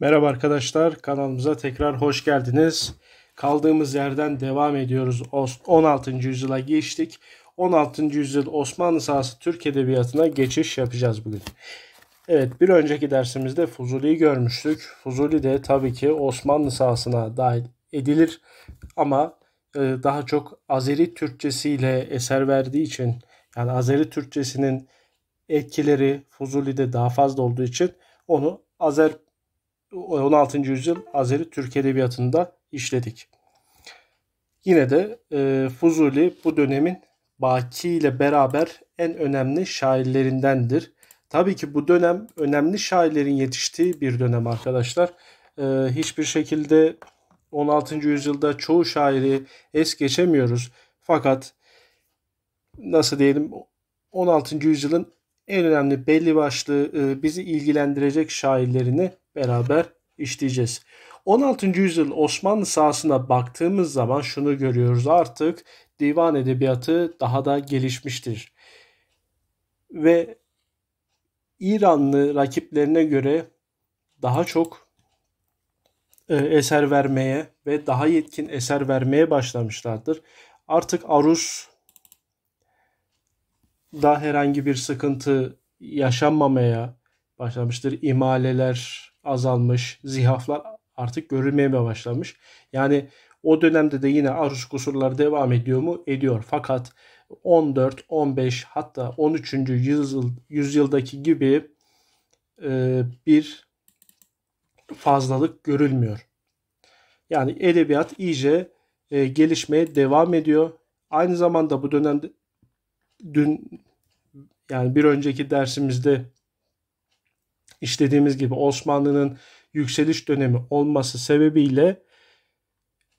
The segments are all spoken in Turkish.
Merhaba arkadaşlar kanalımıza tekrar hoş geldiniz. Kaldığımız yerden devam ediyoruz. 16. yüzyıla geçtik. 16. yüzyıl Osmanlı sahası Türk Edebiyatı'na geçiş yapacağız bugün. Evet bir önceki dersimizde Fuzuli'yi görmüştük. Fuzuli de tabii ki Osmanlı sahasına dahil edilir ama e, daha çok Azeri Türkçesiyle eser verdiği için yani Azeri Türkçesinin etkileri Fuzuli'de daha fazla olduğu için onu Azer 16. yüzyıl Azeri Türk Edebiyatı'nda işledik. Yine de e, Fuzuli bu dönemin Baki ile beraber en önemli şairlerindendir. Tabii ki bu dönem önemli şairlerin yetiştiği bir dönem arkadaşlar. E, hiçbir şekilde 16. yüzyılda çoğu şairi es geçemiyoruz. Fakat nasıl diyelim 16. yüzyılın en önemli belli başlı e, bizi ilgilendirecek şairlerini beraber işleyeceğiz. 16. yüzyıl Osmanlı sahasına baktığımız zaman şunu görüyoruz artık divan edebiyatı daha da gelişmiştir. Ve İranlı rakiplerine göre daha çok e, eser vermeye ve daha yetkin eser vermeye başlamışlardır. Artık Arus da herhangi bir sıkıntı yaşanmamaya başlamıştır. İmaleler azalmış, zihaflar artık görülmeye başlamış. Yani o dönemde de yine arus kusurları devam ediyor mu? Ediyor. Fakat 14, 15 hatta 13. yüzyıl yüzyıldaki gibi e, bir fazlalık görülmüyor. Yani edebiyat iyice e, gelişmeye devam ediyor. Aynı zamanda bu dönemde dün yani bir önceki dersimizde işlediğimiz gibi Osmanlı'nın yükseliş dönemi olması sebebiyle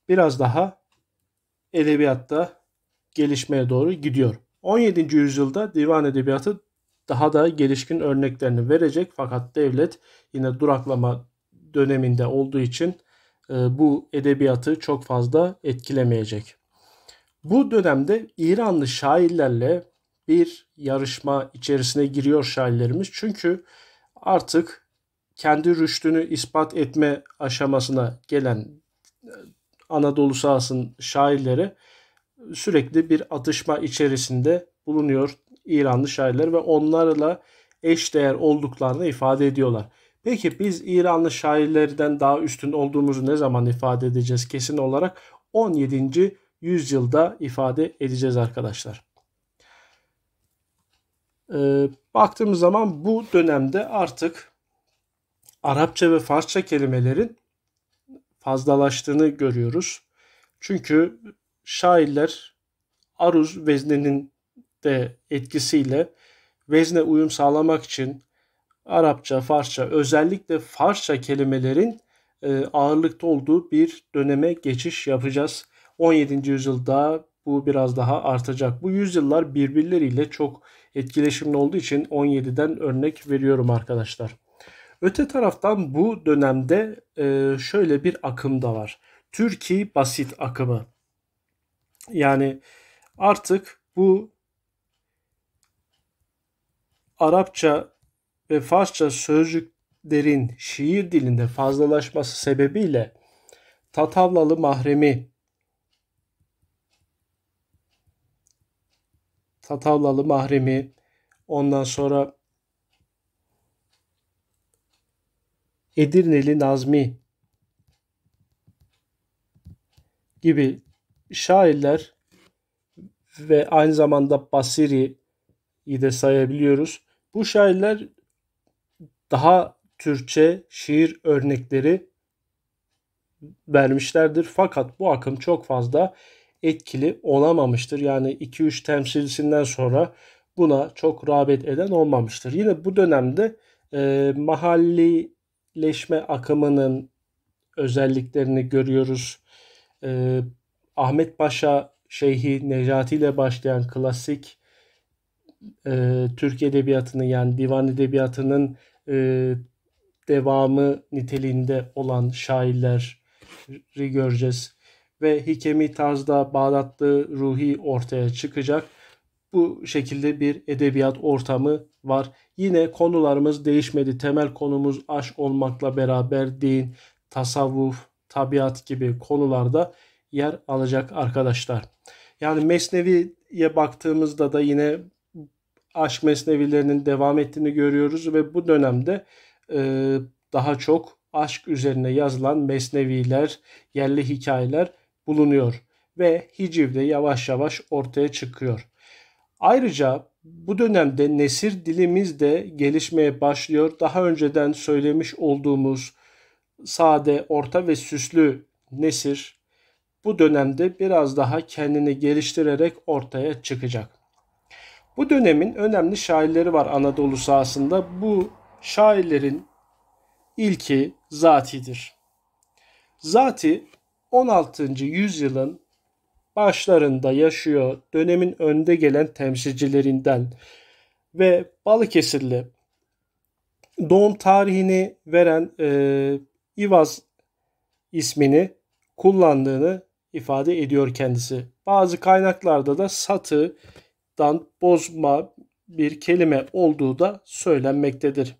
biraz daha edebiyatta gelişmeye doğru gidiyor. 17. yüzyılda divan edebiyatı daha da gelişkin örneklerini verecek fakat devlet yine duraklama döneminde olduğu için e, bu edebiyatı çok fazla etkilemeyecek. Bu dönemde İranlı şairlerle bir yarışma içerisine giriyor şairlerimiz. Çünkü artık kendi rüştünü ispat etme aşamasına gelen e, Anadolu sahasının şairleri sürekli bir atışma içerisinde bulunuyor İranlı şairler ve onlarla eş değer olduklarını ifade ediyorlar. Peki biz İranlı şairlerden daha üstün olduğumuzu ne zaman ifade edeceğiz kesin olarak? 17. yüzyılda ifade edeceğiz arkadaşlar. E, baktığımız zaman bu dönemde artık Arapça ve Farsça kelimelerin fazlalaştığını görüyoruz. Çünkü şairler aruz veznenin de etkisiyle vezne uyum sağlamak için Arapça, Farsça özellikle Farsça kelimelerin e, ağırlıkta olduğu bir döneme geçiş yapacağız. 17. yüzyılda bu biraz daha artacak. Bu yüzyıllar birbirleriyle çok etkileşimli olduğu için 17'den örnek veriyorum arkadaşlar. Öte taraftan bu dönemde e, şöyle bir akım da var. Türkiye basit akımı. Yani artık bu Arapça ve Farsça sözcüklerin şiir dilinde fazlalaşması sebebiyle Tatavlalı Mahremi Tatavlalı Mahremi, ondan sonra Edirneli Nazmi gibi şairler ve aynı zamanda Basiri'yi de sayabiliyoruz. Bu şairler daha Türkçe şiir örnekleri vermişlerdir. Fakat bu akım çok fazla etkili olamamıştır. Yani 2-3 temsilcisinden sonra buna çok rağbet eden olmamıştır. Yine bu dönemde e, mahallileşme akımının özelliklerini görüyoruz. E, Ahmet Paşa Şeyhi Necati ile başlayan klasik e, Türk Edebiyatı'nın yani divan edebiyatının e, devamı niteliğinde olan şairleri göreceğiz ve hikemi tarzda bağdatlı ruhi ortaya çıkacak. Bu şekilde bir edebiyat ortamı var. Yine konularımız değişmedi. Temel konumuz aşk olmakla beraber din, tasavvuf, tabiat gibi konularda yer alacak arkadaşlar. Yani Mesnevi'ye baktığımızda da yine aşk mesnevilerinin devam ettiğini görüyoruz ve bu dönemde e, daha çok aşk üzerine yazılan mesneviler, yerli hikayeler bulunuyor ve hicivde yavaş yavaş ortaya çıkıyor. Ayrıca bu dönemde nesir dilimiz de gelişmeye başlıyor. Daha önceden söylemiş olduğumuz sade, orta ve süslü nesir bu dönemde biraz daha kendini geliştirerek ortaya çıkacak. Bu dönemin önemli şairleri var Anadolu sahasında. Bu şairlerin ilki Zati'dir. Zati 16. yüzyılın başlarında yaşıyor dönemin önde gelen temsilcilerinden ve Balıkesirli doğum tarihini veren e, İvaz ismini kullandığını ifade ediyor kendisi. Bazı kaynaklarda da satıdan bozma bir kelime olduğu da söylenmektedir.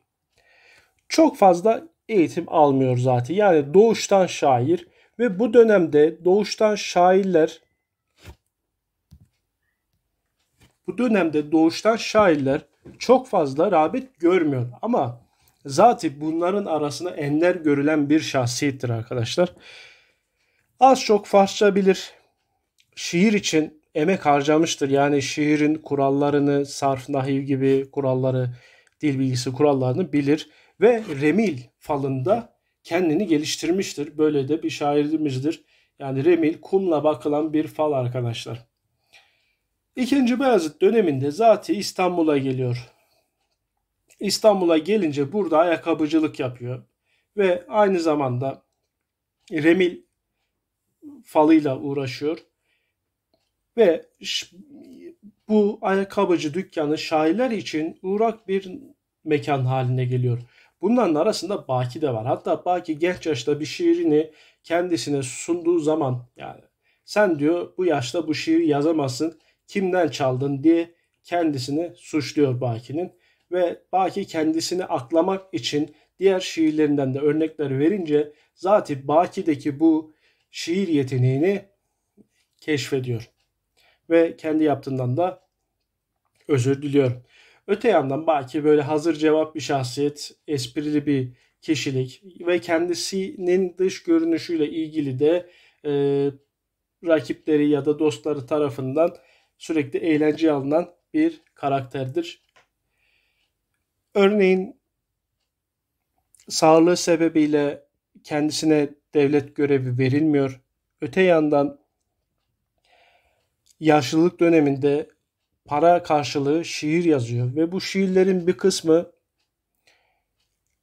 Çok fazla eğitim almıyor zaten. Yani doğuştan şair ve bu dönemde doğuştan şairler bu dönemde doğuştan şairler çok fazla rağbet görmüyor. Ama zati bunların arasında enler görülen bir şahsiyettir arkadaşlar. Az çok Farsça bilir. Şiir için emek harcamıştır. Yani şiirin kurallarını, sarf nahiv gibi kuralları, dil bilgisi kurallarını bilir. Ve Remil falında kendini geliştirmiştir. Böyle de bir şairimizdir. Yani Remil kumla bakılan bir fal arkadaşlar. İkinci Beyazıt döneminde Zati İstanbul'a geliyor. İstanbul'a gelince burada ayakkabıcılık yapıyor. Ve aynı zamanda Remil falıyla uğraşıyor. Ve bu ayakkabıcı dükkanı şairler için uğrak bir mekan haline geliyor. Bunların arasında Baki de var. Hatta Baki genç yaşta bir şiirini kendisine sunduğu zaman yani sen diyor bu yaşta bu şiiri yazamazsın kimden çaldın diye kendisini suçluyor Baki'nin. Ve Baki kendisini aklamak için diğer şiirlerinden de örnekler verince zati Baki'deki bu şiir yeteneğini keşfediyor. Ve kendi yaptığından da özür diliyorum. Öte yandan belki böyle hazır cevap bir şahsiyet, esprili bir kişilik ve kendisinin dış görünüşüyle ilgili de e, rakipleri ya da dostları tarafından sürekli eğlence alınan bir karakterdir. Örneğin sağlığı sebebiyle kendisine devlet görevi verilmiyor. Öte yandan yaşlılık döneminde para karşılığı şiir yazıyor ve bu şiirlerin bir kısmı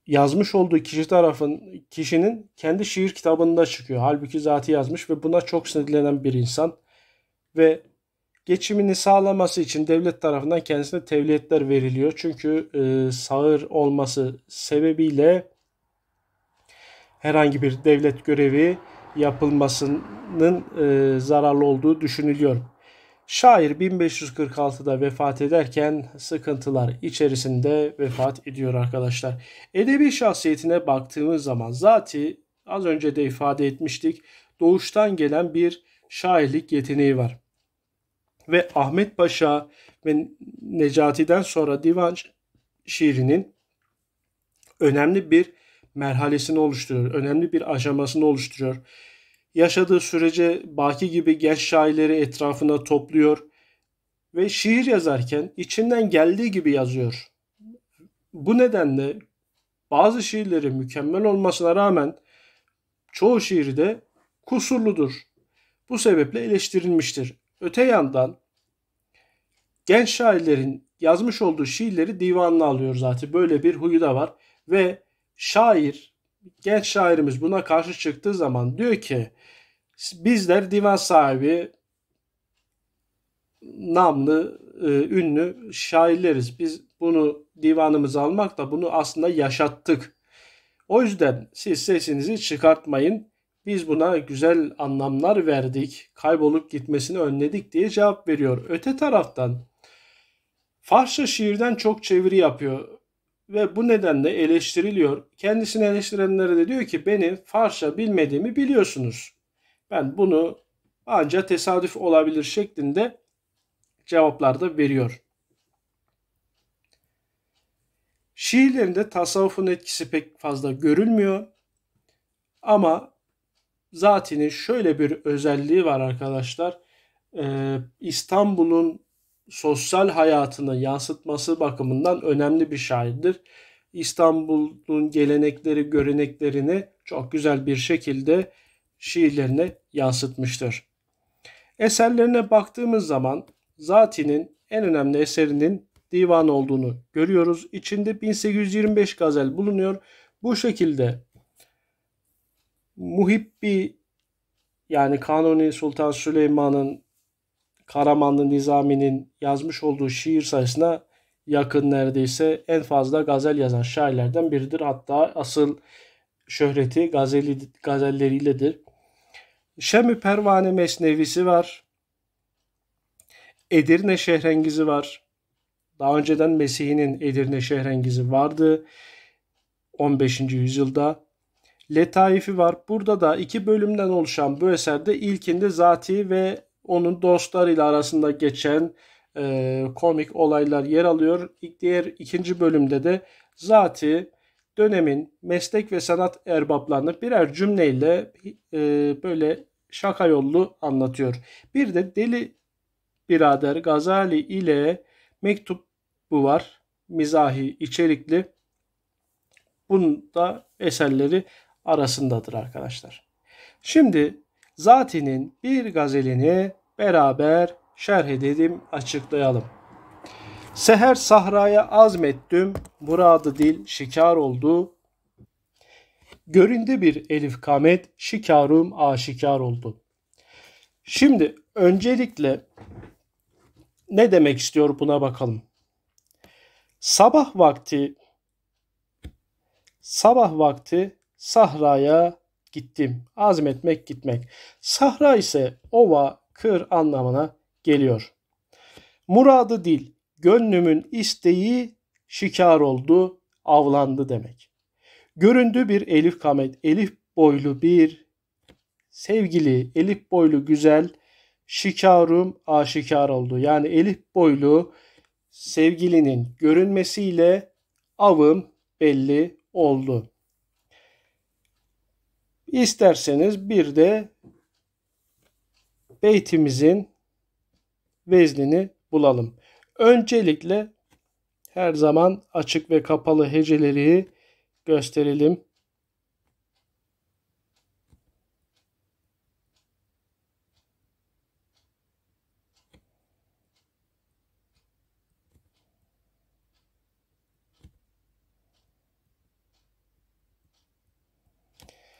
yazmış olduğu kişi tarafın kişinin kendi şiir kitabında çıkıyor. Halbuki zatı yazmış ve buna çok sinirlenen bir insan ve geçimini sağlaması için devlet tarafından kendisine tevliyetler veriliyor. Çünkü e, sağır olması sebebiyle herhangi bir devlet görevi yapılmasının e, zararlı olduğu düşünülüyor. Şair 1546'da vefat ederken sıkıntılar içerisinde vefat ediyor arkadaşlar. Edebi şahsiyetine baktığımız zaman zati az önce de ifade etmiştik. Doğuştan gelen bir şairlik yeteneği var. Ve Ahmet Paşa ve Necati'den sonra divan şiirinin önemli bir merhalesini oluşturuyor. Önemli bir aşamasını oluşturuyor yaşadığı sürece Baki gibi genç şairleri etrafına topluyor ve şiir yazarken içinden geldiği gibi yazıyor. Bu nedenle bazı şiirleri mükemmel olmasına rağmen çoğu şiiri de kusurludur. Bu sebeple eleştirilmiştir. Öte yandan genç şairlerin yazmış olduğu şiirleri divanına alıyor zaten. Böyle bir huyu da var ve şair genç şairimiz buna karşı çıktığı zaman diyor ki bizler divan sahibi namlı e, ünlü şairleriz. Biz bunu divanımıza almakla bunu aslında yaşattık. O yüzden siz sesinizi çıkartmayın. Biz buna güzel anlamlar verdik, kaybolup gitmesini önledik diye cevap veriyor. Öte taraftan Farsça şiirden çok çeviri yapıyor ve bu nedenle eleştiriliyor. Kendisini eleştirenlere de diyor ki benim Farsça bilmediğimi biliyorsunuz. Ben bunu ancak tesadüf olabilir şeklinde cevaplarda veriyor. Şiirlerinde tasavvufun etkisi pek fazla görülmüyor. Ama zatini şöyle bir özelliği var arkadaşlar. Ee, İstanbul'un sosyal hayatını yansıtması bakımından önemli bir şairdir. İstanbul'un gelenekleri, göreneklerini çok güzel bir şekilde şiirlerine yansıtmıştır. Eserlerine baktığımız zaman Zati'nin en önemli eserinin divan olduğunu görüyoruz. İçinde 1825 gazel bulunuyor. Bu şekilde Muhibbi yani Kanuni Sultan Süleyman'ın Karamanlı Nizami'nin yazmış olduğu şiir sayısına yakın neredeyse en fazla gazel yazan şairlerden biridir. Hatta asıl şöhreti gazeli, gazelleriyle Şem-i Pervane Mesnevisi var. Edirne Şehrengizi var. Daha önceden Mesih'in Edirne Şehrengizi vardı. 15. yüzyılda. Letaifi var. Burada da iki bölümden oluşan bu eserde ilkinde Zati ve onun dostlarıyla arasında geçen e, komik olaylar yer alıyor. İlk diğer ikinci bölümde de Zati dönemin meslek ve sanat erbaplarını birer cümleyle e, böyle şaka yollu anlatıyor. Bir de Deli Birader Gazali ile mektup bu var. Mizahi içerikli. Bunun da eserleri arasındadır arkadaşlar. Şimdi Zati'nin bir gazelini beraber şerh edelim, açıklayalım. Seher sahraya azmettim, muradı dil şikar oldu. Göründü bir elif kamet, şikarım aşikar oldu. Şimdi öncelikle ne demek istiyor buna bakalım. Sabah vakti sabah vakti sahraya gittim. Azmetmek gitmek. Sahra ise ova, kır anlamına geliyor. Muradı dil. Gönlümün isteği şikar oldu, avlandı demek. Göründü bir Elif Kamet, Elif boylu bir sevgili, Elif boylu güzel, şikarum aşikar oldu. Yani Elif boylu sevgilinin görünmesiyle avım belli oldu. İsterseniz bir de beytimizin veznini bulalım. Öncelikle her zaman açık ve kapalı heceleri gösterelim.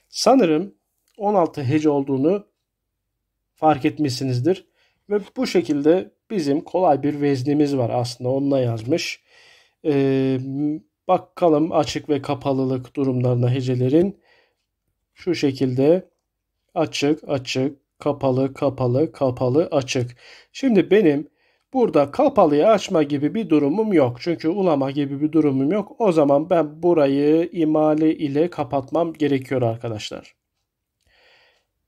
Sanırım 16 hece olduğunu fark etmişsinizdir. Ve bu şekilde bizim kolay bir veznimiz var aslında onunla yazmış. Ee, bakalım açık ve kapalılık durumlarına hecelerin şu şekilde açık açık kapalı kapalı kapalı açık. Şimdi benim burada kapalıyı açma gibi bir durumum yok. Çünkü ulama gibi bir durumum yok. O zaman ben burayı imale ile kapatmam gerekiyor arkadaşlar.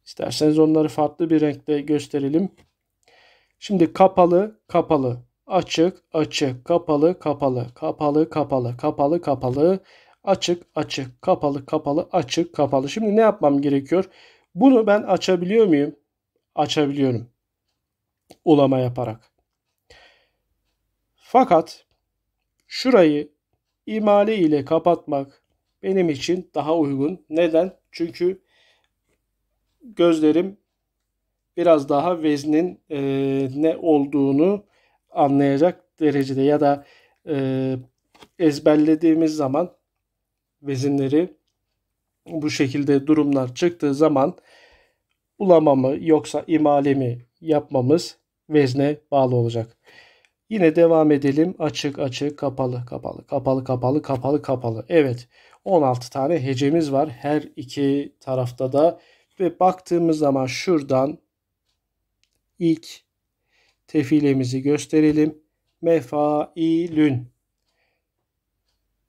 İsterseniz onları farklı bir renkte gösterelim. Şimdi kapalı, kapalı, açık, açık, kapalı, kapalı, kapalı, kapalı, kapalı, kapalı, açık, açık, kapalı, kapalı, açık, kapalı. Şimdi ne yapmam gerekiyor? Bunu ben açabiliyor muyum? Açabiliyorum. Ulama yaparak. Fakat şurayı imale ile kapatmak benim için daha uygun. Neden? Çünkü gözlerim biraz daha veznin e, ne olduğunu anlayacak derecede ya da e, ezberlediğimiz zaman vezinleri bu şekilde durumlar çıktığı zaman bulamamı yoksa imalemi yapmamız vezne bağlı olacak. Yine devam edelim. Açık açık kapalı kapalı kapalı kapalı kapalı kapalı. Evet 16 tane hecemiz var her iki tarafta da ve baktığımız zaman şuradan ilk tefilemizi gösterelim. Mefailün.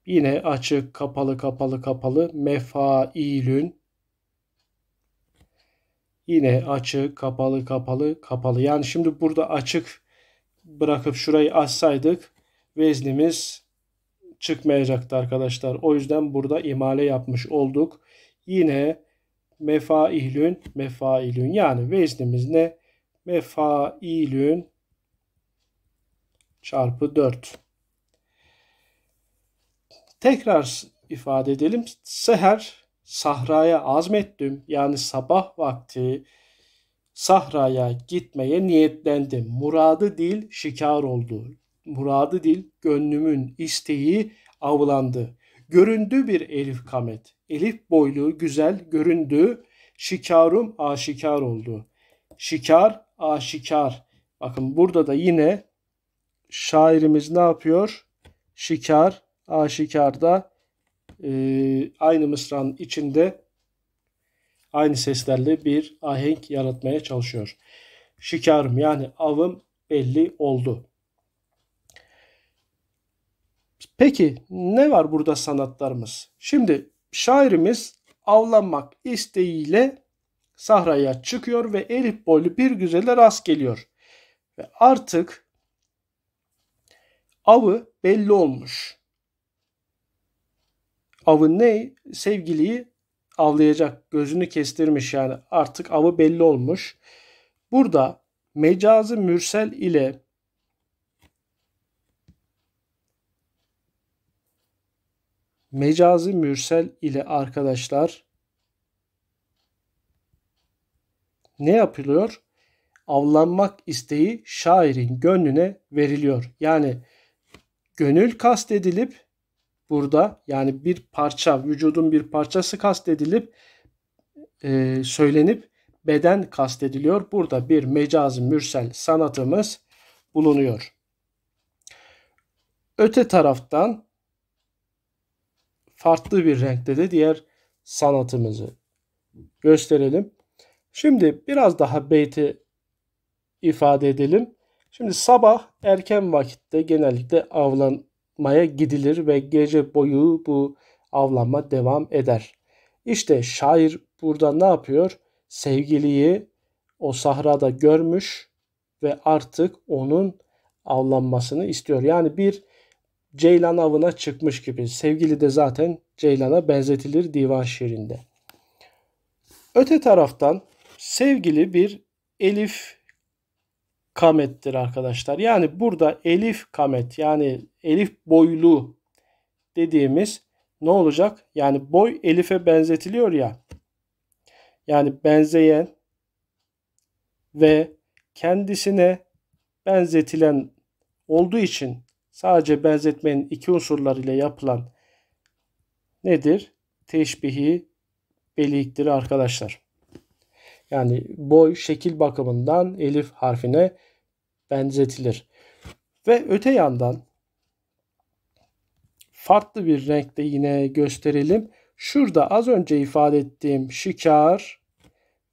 Yine açık, kapalı, kapalı, kapalı. Mefailün. Yine açık, kapalı, kapalı, kapalı. Yani şimdi burada açık bırakıp şurayı açsaydık veznimiz çıkmayacaktı arkadaşlar. O yüzden burada imale yapmış olduk. Yine mefailün, mefailün yani veznimiz ne? mefailün çarpı 4. Tekrar ifade edelim. Seher sahraya azmettim. Yani sabah vakti sahraya gitmeye niyetlendim. Muradı dil şikar oldu. Muradı dil gönlümün isteği avlandı. Göründü bir elif kamet. Elif boylu güzel göründü. Şikarım aşikar oldu. Şikar aşikar. Bakın burada da yine şairimiz ne yapıyor? Şikar, aşikarda e, aynı mısranın içinde aynı seslerle bir ahenk yaratmaya çalışıyor. Şikarım yani avım belli oldu. Peki ne var burada sanatlarımız? Şimdi şairimiz avlanmak isteğiyle sahraya çıkıyor ve Elif boylu bir güzele rast geliyor. Ve artık avı belli olmuş. Avı ne? Sevgiliyi avlayacak. Gözünü kestirmiş yani artık avı belli olmuş. Burada mecazı mürsel ile mecazi mürsel ile arkadaşlar ne yapılıyor? Avlanmak isteği şairin gönlüne veriliyor. Yani gönül kastedilip burada yani bir parça, vücudun bir parçası kastedilip e, söylenip beden kastediliyor. Burada bir mecazi mürsel sanatımız bulunuyor. Öte taraftan farklı bir renkte de diğer sanatımızı gösterelim. Şimdi biraz daha beyti ifade edelim. Şimdi sabah erken vakitte genellikle avlanmaya gidilir ve gece boyu bu avlanma devam eder. İşte şair burada ne yapıyor? Sevgiliyi o sahrada görmüş ve artık onun avlanmasını istiyor. Yani bir ceylan avına çıkmış gibi. Sevgili de zaten ceylana benzetilir divan şiirinde. Öte taraftan sevgili bir elif kamettir arkadaşlar. Yani burada elif kamet yani elif boylu dediğimiz ne olacak? Yani boy elife benzetiliyor ya. Yani benzeyen ve kendisine benzetilen olduğu için sadece benzetmenin iki unsurlarıyla yapılan nedir? Teşbihi beliktir arkadaşlar. Yani boy şekil bakımından elif harfine benzetilir. Ve öte yandan farklı bir renkte yine gösterelim. Şurada az önce ifade ettiğim şikar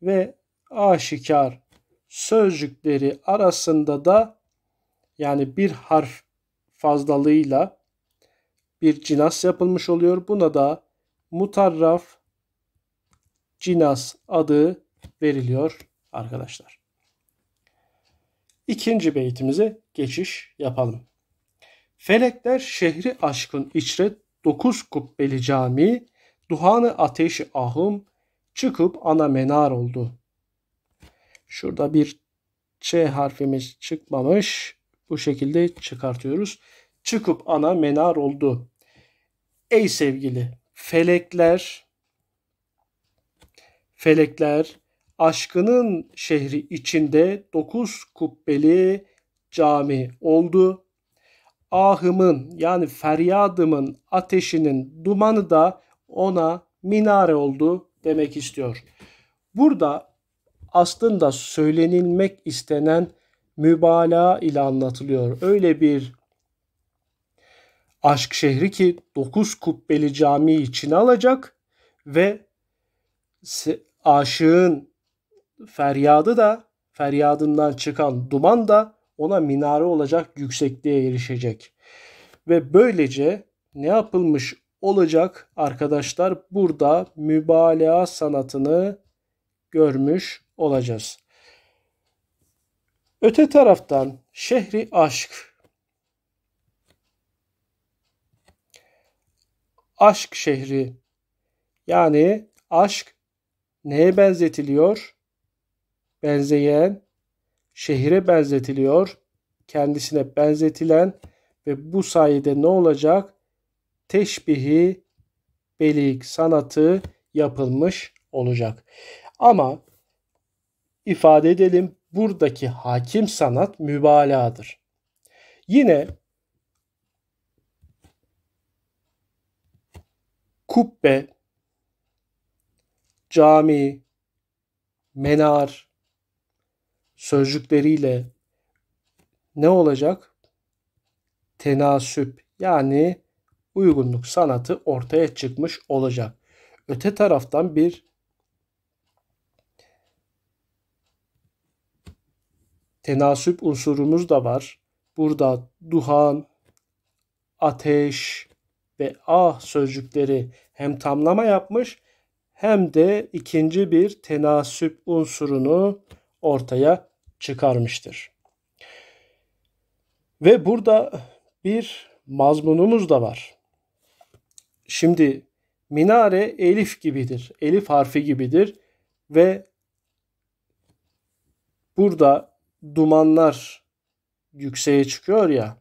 ve aşikar sözcükleri arasında da yani bir harf fazlalığıyla bir cinas yapılmış oluyor. Buna da mutarraf cinas adı veriliyor arkadaşlar. İkinci beytimize geçiş yapalım. Felekler şehri aşkın içre dokuz kubbeli cami, duhanı ateşi ahım, çıkıp ana menar oldu. Şurada bir Ç harfimiz çıkmamış. Bu şekilde çıkartıyoruz. Çıkıp ana menar oldu. Ey sevgili felekler, felekler aşkının şehri içinde dokuz kubbeli cami oldu. Ahımın yani feryadımın ateşinin dumanı da ona minare oldu demek istiyor. Burada aslında söylenilmek istenen mübalağa ile anlatılıyor. Öyle bir aşk şehri ki dokuz kubbeli cami içine alacak ve aşığın feryadı da feryadından çıkan duman da ona minare olacak yüksekliğe erişecek. Ve böylece ne yapılmış olacak arkadaşlar burada mübalağa sanatını görmüş olacağız. Öte taraftan şehri aşk. Aşk şehri. Yani aşk neye benzetiliyor? benzeyen, şehire benzetiliyor, kendisine benzetilen ve bu sayede ne olacak? Teşbihi, belik sanatı yapılmış olacak. Ama ifade edelim buradaki hakim sanat mübalağadır. Yine kubbe, cami, menar, sözcükleriyle ne olacak? Tenasüp yani uygunluk sanatı ortaya çıkmış olacak. Öte taraftan bir tenasüp unsurumuz da var. Burada duhan, ateş ve ah sözcükleri hem tamlama yapmış hem de ikinci bir tenasüp unsurunu ortaya çıkarmıştır. Ve burada bir mazmunumuz da var. Şimdi minare elif gibidir. Elif harfi gibidir ve burada dumanlar yükseğe çıkıyor ya.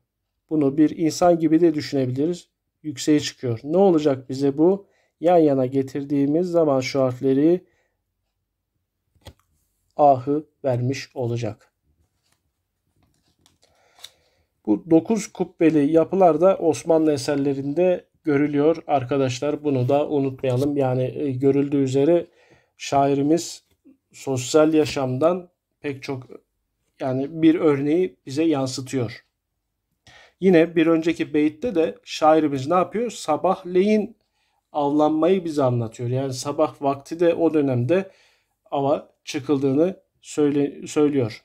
Bunu bir insan gibi de düşünebiliriz. Yükseğe çıkıyor. Ne olacak bize bu? Yan yana getirdiğimiz zaman şu harfleri ahı vermiş olacak. Bu 9 kubbeli yapılar da Osmanlı eserlerinde görülüyor arkadaşlar. Bunu da unutmayalım. Yani e, görüldüğü üzere şairimiz sosyal yaşamdan pek çok yani bir örneği bize yansıtıyor. Yine bir önceki beyitte de şairimiz ne yapıyor? Sabahleyin avlanmayı bize anlatıyor. Yani sabah vakti de o dönemde ava çıkıldığını söyle, söylüyor.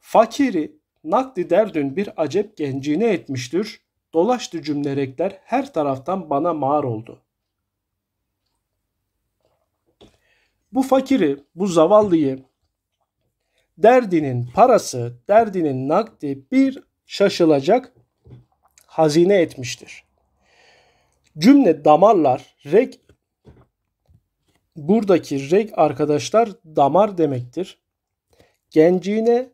Fakiri nakdi derdün bir acep gencine etmiştir. Dolaştı cümlerekler her taraftan bana mağar oldu. Bu fakiri, bu zavallıyı derdinin parası, derdinin nakdi bir şaşılacak hazine etmiştir. Cümle damarlar, rek, Buradaki reg arkadaşlar damar demektir. Gencine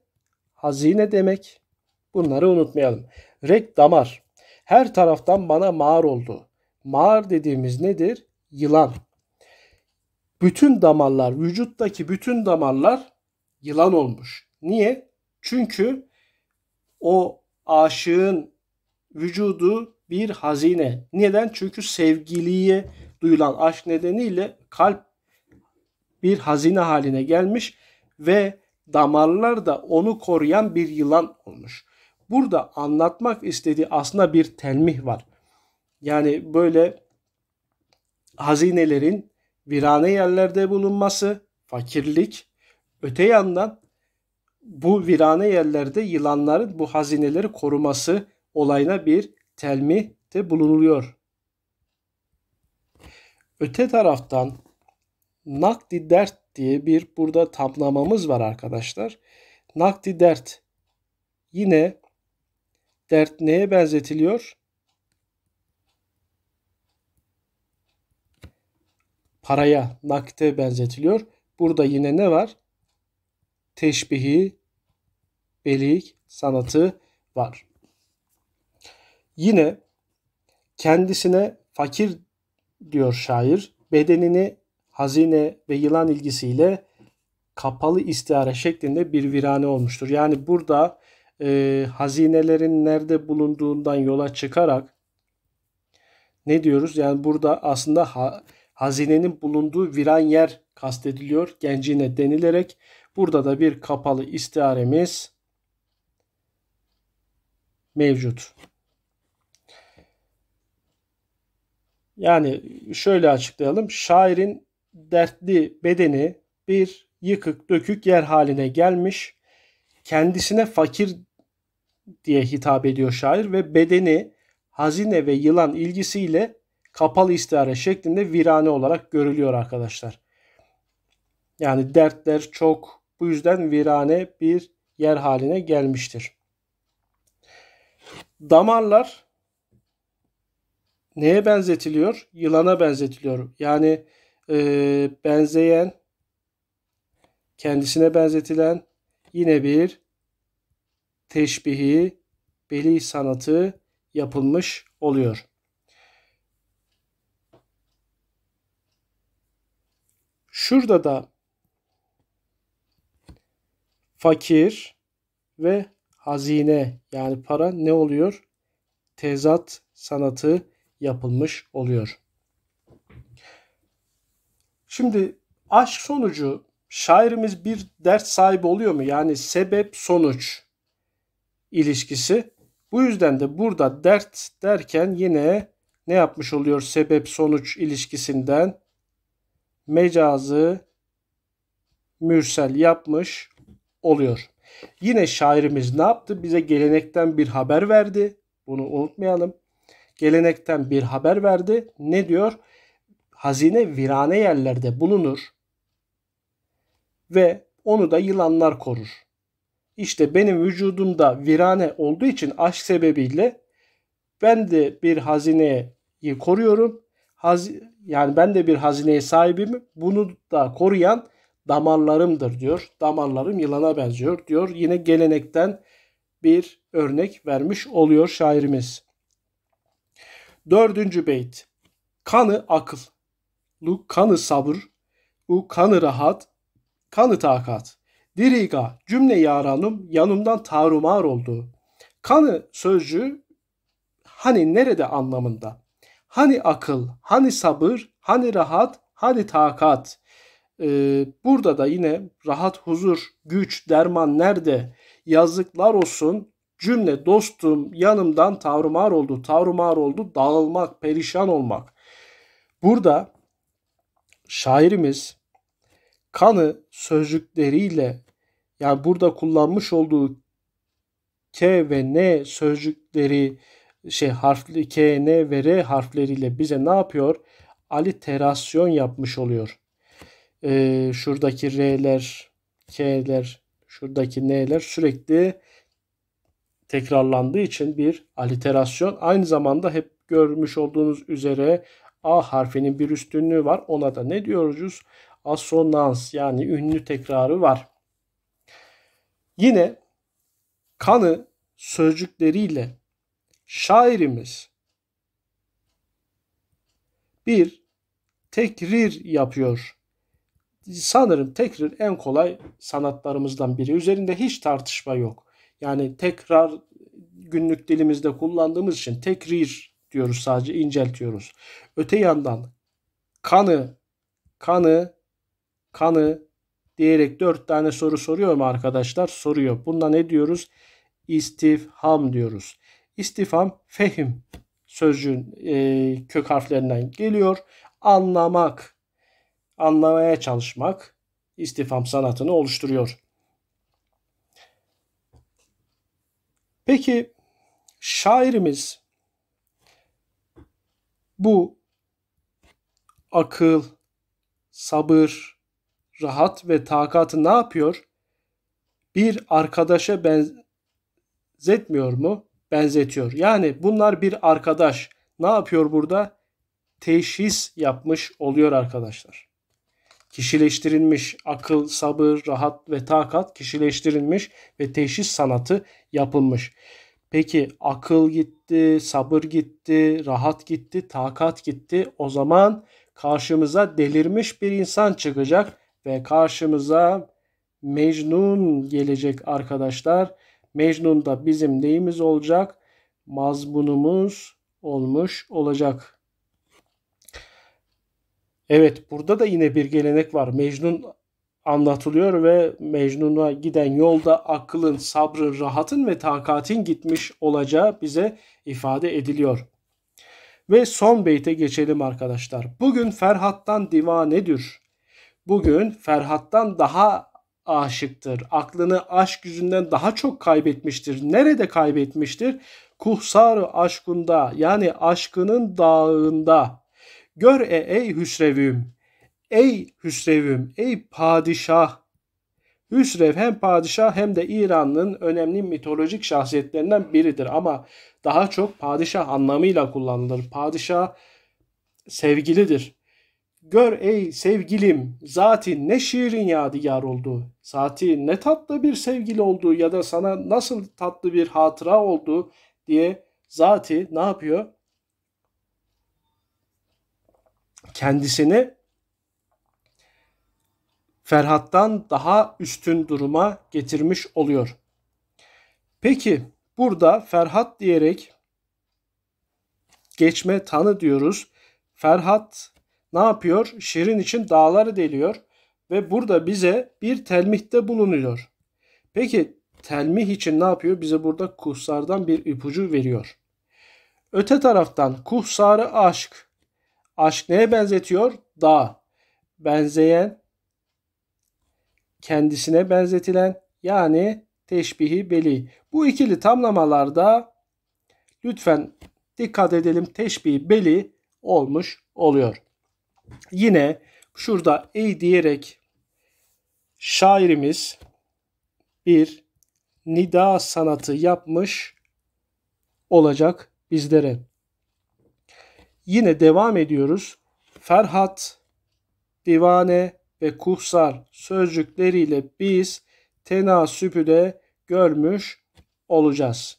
hazine demek. Bunları unutmayalım. Reg damar. Her taraftan bana mağar oldu. Mağar dediğimiz nedir? Yılan. Bütün damarlar, vücuttaki bütün damarlar yılan olmuş. Niye? Çünkü o aşığın vücudu bir hazine. Neden? Çünkü sevgiliye duyulan aşk nedeniyle kalp bir hazine haline gelmiş ve damarlar da onu koruyan bir yılan olmuş. Burada anlatmak istediği aslında bir telmih var. Yani böyle hazinelerin virane yerlerde bulunması, fakirlik, öte yandan bu virane yerlerde yılanların bu hazineleri koruması olayına bir de bulunuluyor. Öte taraftan nakdi dert diye bir burada tamlamamız var arkadaşlar. Nakdi dert yine dert neye benzetiliyor? Paraya, nakde benzetiliyor. Burada yine ne var? Teşbihi, belik, sanatı var. Yine kendisine fakir diyor şair. Bedenini hazine ve yılan ilgisiyle kapalı istihare şeklinde bir virane olmuştur. Yani burada e, hazinelerin nerede bulunduğundan yola çıkarak ne diyoruz? Yani burada aslında ha, hazinenin bulunduğu viran yer kastediliyor gencine denilerek. Burada da bir kapalı istiharemiz mevcut. Yani şöyle açıklayalım. Şairin dertli bedeni bir yıkık dökük yer haline gelmiş. Kendisine fakir diye hitap ediyor şair ve bedeni hazine ve yılan ilgisiyle kapalı istihare şeklinde virane olarak görülüyor arkadaşlar. Yani dertler çok bu yüzden virane bir yer haline gelmiştir. Damarlar neye benzetiliyor? Yılana benzetiliyor. Yani e, benzeyen, kendisine benzetilen yine bir teşbihi, beli sanatı yapılmış oluyor. Şurada da fakir ve hazine yani para ne oluyor? Tezat sanatı yapılmış oluyor. Şimdi aşk sonucu şairimiz bir dert sahibi oluyor mu? Yani sebep sonuç ilişkisi. Bu yüzden de burada dert derken yine ne yapmış oluyor sebep sonuç ilişkisinden mecazı mürsel yapmış oluyor. Yine şairimiz ne yaptı? Bize gelenekten bir haber verdi. Bunu unutmayalım. Gelenekten bir haber verdi. Ne diyor? hazine virane yerlerde bulunur ve onu da yılanlar korur. İşte benim vücudumda virane olduğu için aşk sebebiyle ben de bir hazineyi koruyorum. Haz yani ben de bir hazineye sahibim. Bunu da koruyan damarlarımdır diyor. Damarlarım yılana benziyor diyor. Yine gelenekten bir örnek vermiş oluyor şairimiz. Dördüncü beyt. Kanı akıl mutluluk, kanı sabır, u kanı rahat, kanı takat. Diriga cümle yaranım yanımdan tarumar oldu. Kanı sözcü hani nerede anlamında? Hani akıl, hani sabır, hani rahat, hani takat. Ee, burada da yine rahat, huzur, güç, derman nerede? Yazıklar olsun cümle dostum yanımdan tavrumar oldu, tavrumar oldu, dağılmak, perişan olmak. Burada şairimiz kanı sözcükleriyle yani burada kullanmış olduğu K ve N sözcükleri şey harfli K, N ve R harfleriyle bize ne yapıyor? Aliterasyon yapmış oluyor. Ee, şuradaki R'ler, K'ler, şuradaki N'ler sürekli tekrarlandığı için bir aliterasyon. Aynı zamanda hep görmüş olduğunuz üzere A harfinin bir üstünlüğü var. Ona da ne diyoruz? Asonans yani ünlü tekrarı var. Yine kanı sözcükleriyle şairimiz bir tekrir yapıyor. Sanırım tekrir en kolay sanatlarımızdan biri. Üzerinde hiç tartışma yok. Yani tekrar günlük dilimizde kullandığımız için tekrir diyoruz sadece inceltiyoruz. Öte yandan kanı kanı kanı diyerek dört tane soru soruyor mu arkadaşlar? Soruyor. Bunda ne diyoruz? İstifham diyoruz. İstifham fehim sözcüğün e, kök harflerinden geliyor. Anlamak, anlamaya çalışmak istifham sanatını oluşturuyor. Peki şairimiz bu akıl, sabır, rahat ve takatı ne yapıyor? Bir arkadaşa benzetmiyor mu? Benzetiyor. Yani bunlar bir arkadaş. Ne yapıyor burada? Teşhis yapmış oluyor arkadaşlar. Kişileştirilmiş akıl, sabır, rahat ve takat kişileştirilmiş ve teşhis sanatı yapılmış. Peki akıl gitti, sabır gitti, rahat gitti, takat gitti. O zaman karşımıza delirmiş bir insan çıkacak ve karşımıza Mecnun gelecek arkadaşlar. Mecnun da bizim neyimiz olacak? Mazbunumuz olmuş olacak. Evet burada da yine bir gelenek var. Mecnun anlatılıyor ve Mecnun'a giden yolda akılın, sabrın, rahatın ve takatin gitmiş olacağı bize ifade ediliyor. Ve son beyte geçelim arkadaşlar. Bugün Ferhat'tan divanedir. Bugün Ferhat'tan daha aşıktır. Aklını aşk yüzünden daha çok kaybetmiştir. Nerede kaybetmiştir? Kuhsar aşkında, yani aşkının dağında. Gör e ey hüsrevüm Ey Hüsrev'im, ey padişah. Hüsrev hem padişah hem de İran'ın önemli mitolojik şahsiyetlerinden biridir ama daha çok padişah anlamıyla kullanılır. Padişah sevgilidir. Gör ey sevgilim zati ne şiirin yadigar oldu. Zati ne tatlı bir sevgili oldu ya da sana nasıl tatlı bir hatıra oldu diye zati ne yapıyor? Kendisini Ferhat'tan daha üstün duruma getirmiş oluyor. Peki burada Ferhat diyerek geçme tanı diyoruz. Ferhat ne yapıyor? Şirin için dağları deliyor ve burada bize bir telmihte bulunuyor. Peki telmih için ne yapıyor? Bize burada kuhsardan bir ipucu veriyor. Öte taraftan kuhsarı aşk. Aşk neye benzetiyor? Dağ. Benzeyen kendisine benzetilen yani teşbihi beli. Bu ikili tamlamalarda lütfen dikkat edelim teşbihi beli olmuş oluyor. Yine şurada ey diyerek şairimiz bir nida sanatı yapmış olacak bizlere. Yine devam ediyoruz. Ferhat, divane, ve kuhsar sözcükleriyle biz tenasübü de görmüş olacağız.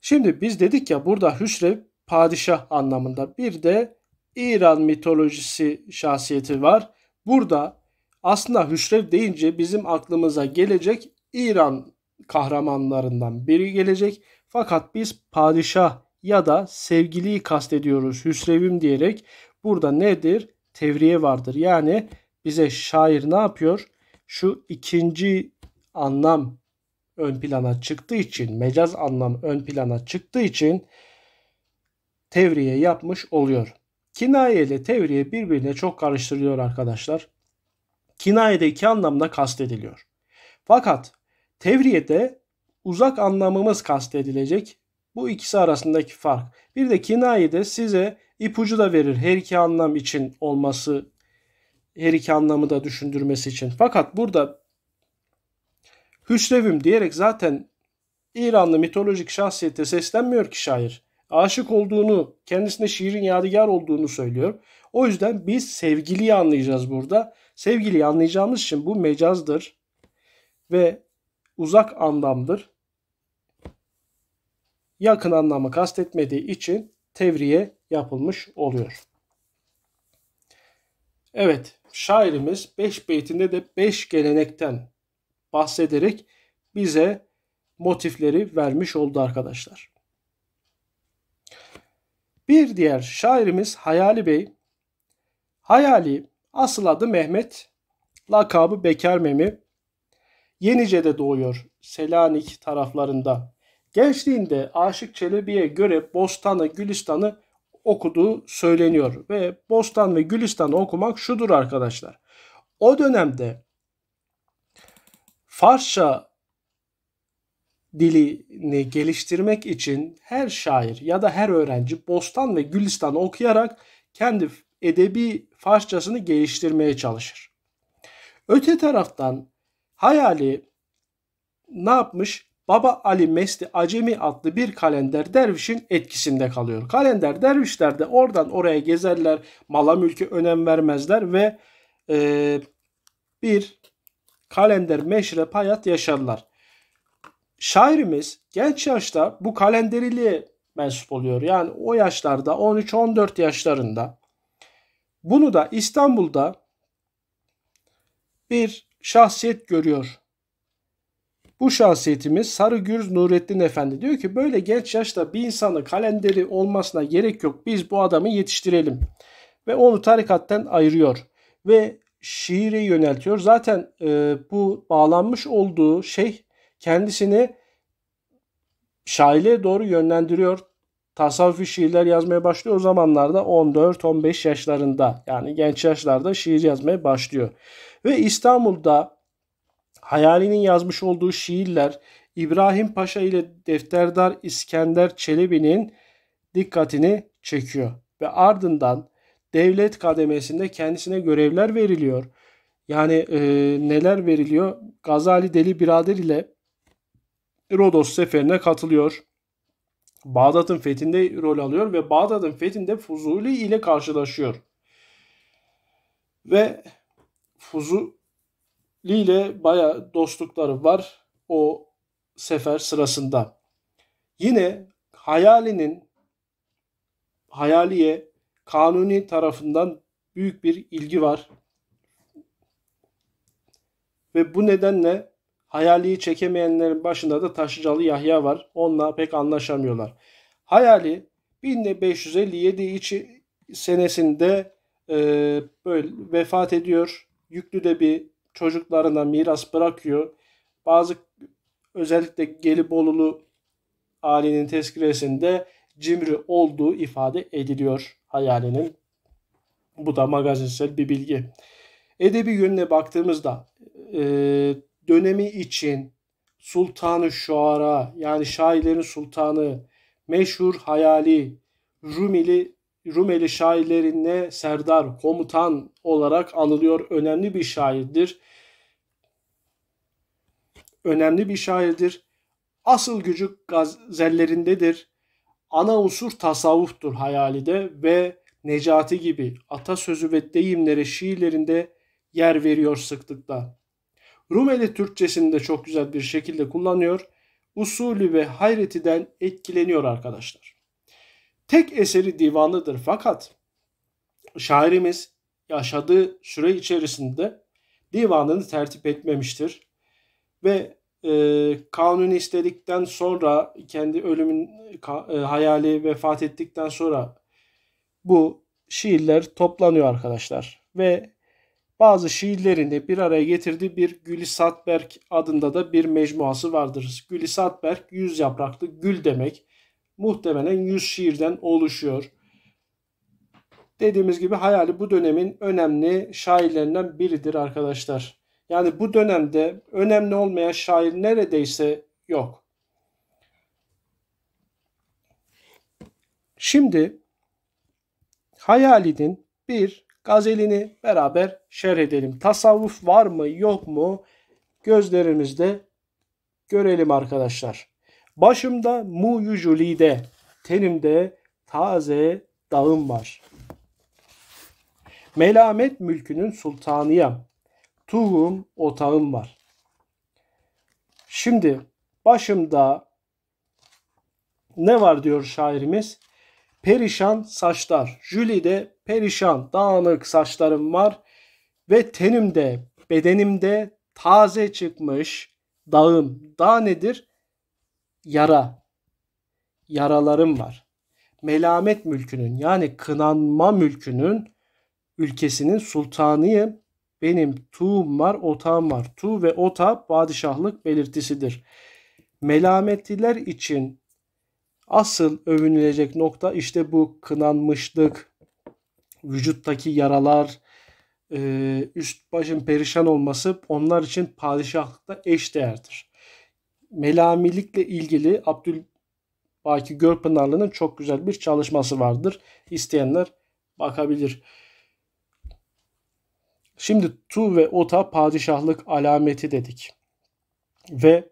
Şimdi biz dedik ya burada Hüsrev padişah anlamında bir de İran mitolojisi şahsiyeti var. Burada aslında Hüsrev deyince bizim aklımıza gelecek İran kahramanlarından biri gelecek. Fakat biz padişah ya da sevgiliyi kastediyoruz Hüsrev'im diyerek burada nedir? tevriye vardır. Yani bize şair ne yapıyor? Şu ikinci anlam ön plana çıktığı için, mecaz anlam ön plana çıktığı için tevriye yapmış oluyor. Kinaye ile tevriye birbirine çok karıştırılıyor arkadaşlar. Kinayede iki anlamda kastediliyor. Fakat tevriyede uzak anlamımız kastedilecek. Bu ikisi arasındaki fark. Bir de kinayede size ipucu da verir her iki anlam için olması, her iki anlamı da düşündürmesi için. Fakat burada Hüsrevim diyerek zaten İranlı mitolojik şahsiyete seslenmiyor ki şair. Aşık olduğunu, kendisine şiirin yadigar olduğunu söylüyor. O yüzden biz sevgiliyi anlayacağız burada. Sevgiliyi anlayacağımız için bu mecazdır ve uzak anlamdır. Yakın anlamı kastetmediği için tevriye yapılmış oluyor. Evet, şairimiz 5 beytinde de 5 gelenekten bahsederek bize motifleri vermiş oldu arkadaşlar. Bir diğer şairimiz Hayali Bey. Hayali asıl adı Mehmet, lakabı Bekar Memi. Yenice'de doğuyor, Selanik taraflarında. Gençliğinde Aşık Çelebi'ye göre Bostan'ı, Gülistan'ı okuduğu söyleniyor. Ve Bostan ve Gülistan'ı okumak şudur arkadaşlar. O dönemde Farsça dilini geliştirmek için her şair ya da her öğrenci Bostan ve Gülistan'ı okuyarak kendi edebi Farsçasını geliştirmeye çalışır. Öte taraftan hayali ne yapmış? Baba Ali Mesli Acemi adlı bir kalender dervişin etkisinde kalıyor. Kalender dervişler de oradan oraya gezerler, mala mülkü önem vermezler ve e, bir kalender meşrep hayat yaşarlar. Şairimiz genç yaşta bu kalenderiliğe mensup oluyor. Yani o yaşlarda 13-14 yaşlarında. Bunu da İstanbul'da bir şahsiyet görüyor bu şahsiyetimiz Sarıgür Nurettin Efendi diyor ki böyle genç yaşta bir insanı kalenderi olmasına gerek yok. Biz bu adamı yetiştirelim. Ve onu tarikatten ayırıyor. Ve şiire yöneltiyor. Zaten e, bu bağlanmış olduğu şey kendisini şairliğe doğru yönlendiriyor. Tasavvufi şiirler yazmaya başlıyor o zamanlarda 14-15 yaşlarında yani genç yaşlarda şiir yazmaya başlıyor. Ve İstanbul'da Hayali'nin yazmış olduğu şiirler İbrahim Paşa ile defterdar İskender Çelebi'nin dikkatini çekiyor ve ardından devlet kademesinde kendisine görevler veriliyor. Yani e, neler veriliyor? Gazali Deli Birader ile Rodos seferine katılıyor. Bağdat'ın fethinde rol alıyor ve Bağdat'ın fethinde Fuzuli ile karşılaşıyor. Ve Fuzu Lee ile baya dostlukları var o sefer sırasında. Yine hayalinin hayaliye kanuni tarafından büyük bir ilgi var. Ve bu nedenle hayaliyi çekemeyenlerin başında da Taşıcalı Yahya var. Onunla pek anlaşamıyorlar. Hayali 1557 içi senesinde e, böyle vefat ediyor. Yüklü de bir çocuklarına miras bırakıyor. Bazı özellikle Gelibolulu ailenin tezkiresinde cimri olduğu ifade ediliyor hayalinin. Bu da magazinsel bir bilgi. Edebi yönüne baktığımızda e, dönemi için Sultanı Şuara yani şairlerin sultanı, meşhur hayali, Rumili Rumeli şairlerine Serdar komutan olarak anılıyor. Önemli bir şairdir. Önemli bir şairdir. Asıl gücü gazellerindedir. Ana unsur tasavvuftur hayalide ve Necati gibi atasözü ve deyimlere şiirlerinde yer veriyor sıklıkla. Rumeli Türkçesini de çok güzel bir şekilde kullanıyor. Usulü ve hayreti'den etkileniyor arkadaşlar. Tek eseri divanıdır fakat şairimiz yaşadığı süre içerisinde divanını tertip etmemiştir. Ve e, kanuni istedikten sonra kendi ölümün e, hayali vefat ettikten sonra bu şiirler toplanıyor arkadaşlar. Ve bazı şiirlerini bir araya getirdiği bir Satberk adında da bir mecmuası vardır. Satberk yüz yapraklı gül demek muhtemelen 100 şiirden oluşuyor. Dediğimiz gibi Hayali bu dönemin önemli şairlerinden biridir arkadaşlar. Yani bu dönemde önemli olmayan şair neredeyse yok. Şimdi Hayali'nin bir gazelini beraber şerh edelim. Tasavvuf var mı yok mu gözlerimizde görelim arkadaşlar. Başımda mu yücülide, tenimde taze dağım var. Melamet mülkünün sultanıyam. Tuğum, otağım var. Şimdi başımda ne var diyor şairimiz? Perişan saçlar. Jülide perişan, dağınık saçlarım var ve tenimde, bedenimde taze çıkmış dağım. Dağ nedir? yara, yaralarım var. Melamet mülkünün yani kınanma mülkünün ülkesinin sultanıyım. Benim tuğum var, otağım var. Tu ve ota padişahlık belirtisidir. Melametliler için asıl övünülecek nokta işte bu kınanmışlık, vücuttaki yaralar, üst başın perişan olması onlar için padişahlıkta eş değerdir melamilikle ilgili Abdülbaki Gölpınarlı'nın çok güzel bir çalışması vardır. İsteyenler bakabilir. Şimdi Tu ve Ota padişahlık alameti dedik. Ve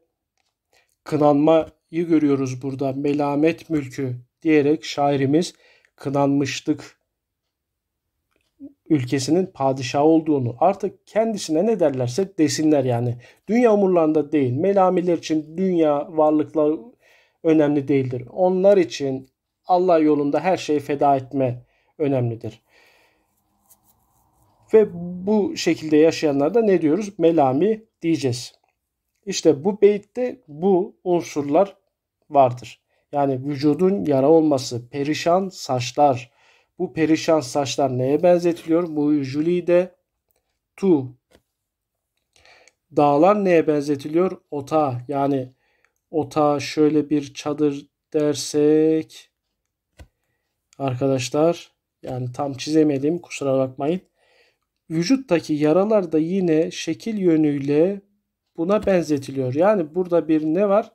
kınanmayı görüyoruz burada. Melamet mülkü diyerek şairimiz kınanmışlık ülkesinin padişahı olduğunu artık kendisine ne derlerse desinler yani. Dünya umurlarında değil. Melamiler için dünya varlıklar önemli değildir. Onlar için Allah yolunda her şeyi feda etme önemlidir. Ve bu şekilde yaşayanlarda ne diyoruz? Melami diyeceğiz. İşte bu beytte bu unsurlar vardır. Yani vücudun yara olması, perişan saçlar, bu perişan saçlar neye benzetiliyor? Bu Julie'de tu. Dağlar neye benzetiliyor? Ota yani ota şöyle bir çadır dersek arkadaşlar yani tam çizemedim kusura bakmayın. Vücuttaki yaralar da yine şekil yönüyle buna benzetiliyor. Yani burada bir ne var?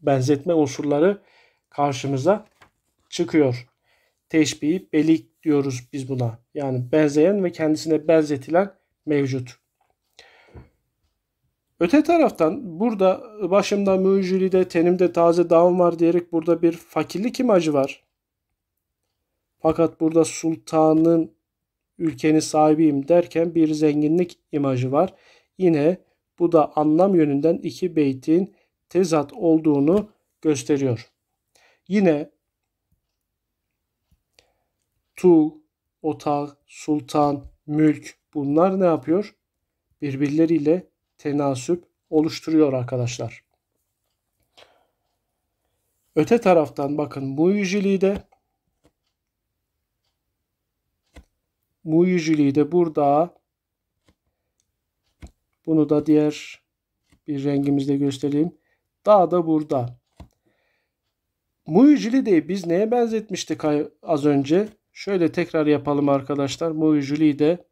Benzetme unsurları karşımıza çıkıyor teşbihi belik diyoruz biz buna. Yani benzeyen ve kendisine benzetilen mevcut. Öte taraftan burada başımda mücülide tenimde taze dağım var diyerek burada bir fakirlik imajı var. Fakat burada sultanın ülkenin sahibiyim derken bir zenginlik imajı var. Yine bu da anlam yönünden iki beytin tezat olduğunu gösteriyor. Yine tu, otağ, sultan, mülk bunlar ne yapıyor? Birbirleriyle tenasüp oluşturuyor arkadaşlar. Öte taraftan bakın muyiciliği muyiciliği de burada bunu da diğer bir rengimizde göstereyim. Daha da burada. Muyicili de biz neye benzetmiştik az önce? Şöyle tekrar yapalım arkadaşlar. Bu de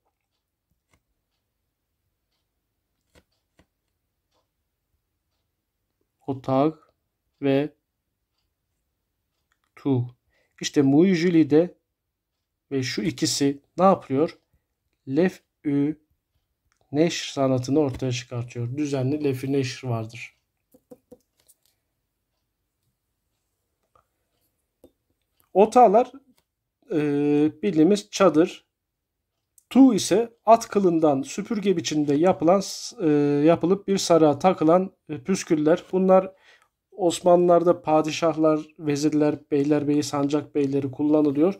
otak ve tu. İşte Muy de ve şu ikisi ne yapıyor? Lef ü neşr sanatını ortaya çıkartıyor. Düzenli lefi neşr vardır. Otağlar e, bildiğimiz çadır. Tu ise at kılından süpürge biçiminde yapılan e, yapılıp bir sarığa takılan e, püsküller. Bunlar Osmanlılarda padişahlar, vezirler, beyler, beyi, sancak beyleri kullanılıyor.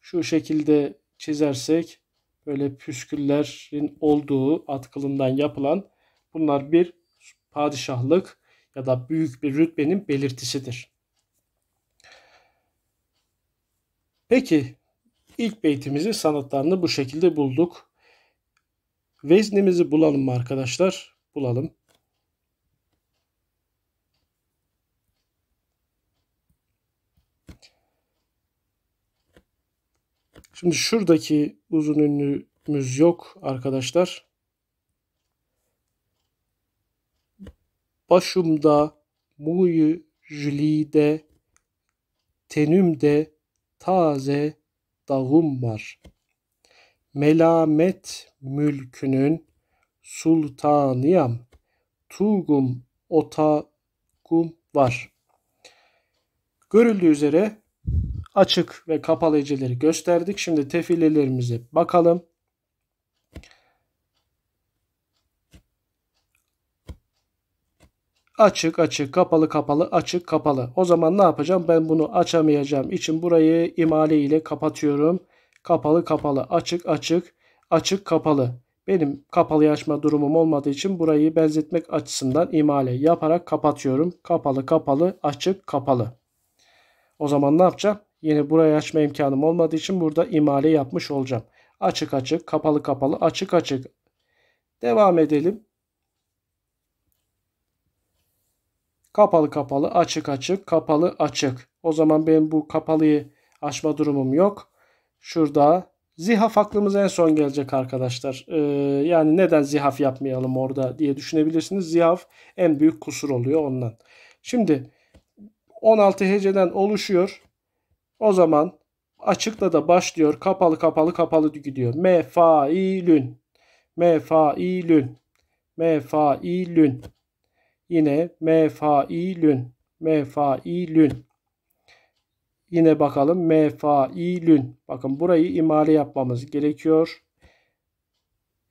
Şu şekilde çizersek böyle püsküllerin olduğu at kılından yapılan bunlar bir padişahlık ya da büyük bir rütbenin belirtisidir. Peki ilk beytimizin sanatlarını bu şekilde bulduk. Veznimizi bulalım mı arkadaşlar? Bulalım. Şimdi şuradaki uzun ünlümüz yok arkadaşlar. Başımda, muyu, jülide, tenümde, taze dağım var. Melamet mülkünün sultanıyam. Tugum otağım var. Görüldüğü üzere açık ve kapalı heceleri gösterdik. Şimdi tefilelerimize bakalım. Açık açık kapalı kapalı açık kapalı. O zaman ne yapacağım? Ben bunu açamayacağım için burayı imale ile kapatıyorum. Kapalı kapalı açık açık açık kapalı. Benim kapalı açma durumum olmadığı için burayı benzetmek açısından imale yaparak kapatıyorum. Kapalı kapalı açık kapalı. O zaman ne yapacağım? Yine burayı açma imkanım olmadığı için burada imale yapmış olacağım. Açık açık kapalı kapalı açık açık. Devam edelim. Kapalı kapalı açık açık kapalı açık. O zaman ben bu kapalıyı açma durumum yok. Şurada zihaf aklımız en son gelecek arkadaşlar. Ee, yani neden zihaf yapmayalım orada diye düşünebilirsiniz. Zihaf en büyük kusur oluyor ondan. Şimdi 16 heceden oluşuyor. O zaman açıkla da başlıyor. Kapalı kapalı kapalı gidiyor. Mefailün. Mefailün. Mefailün. Yine mefailün. Mefailün. Yine bakalım mefailün. Bakın burayı imale yapmamız gerekiyor.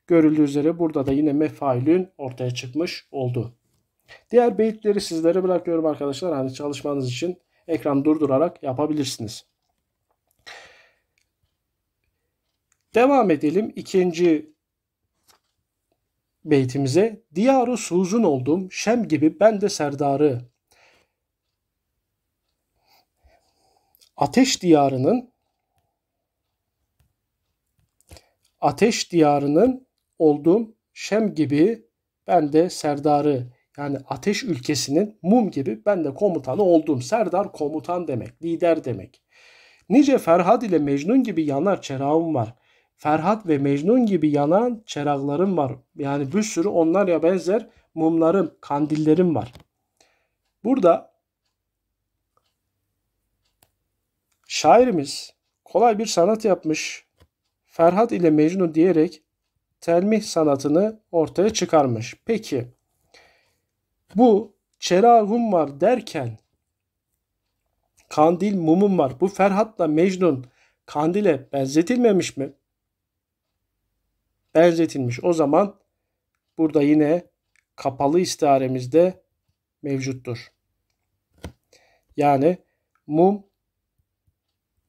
Görüldüğü üzere burada da yine mefailün ortaya çıkmış oldu. Diğer beyitleri sizlere bırakıyorum arkadaşlar. Hani çalışmanız için ekran durdurarak yapabilirsiniz. Devam edelim ikinci beytimize diyarı suzun oldum şem gibi ben de serdarı. Ateş diyarının ateş diyarının oldum şem gibi ben de serdarı. Yani ateş ülkesinin mum gibi ben de komutanı oldum. Serdar komutan demek, lider demek. Nice Ferhad ile Mecnun gibi yanar çerağım var. Ferhat ve Mecnun gibi yanan çeraglarım var. Yani bir sürü onlar ya benzer mumlarım, kandillerim var. Burada şairimiz kolay bir sanat yapmış. Ferhat ile Mecnun diyerek telmih sanatını ortaya çıkarmış. Peki bu çerahum var derken kandil mumum var. Bu Ferhat'la Mecnun kandile benzetilmemiş mi? benzetilmiş. O zaman burada yine kapalı istiharemizde mevcuttur. Yani mum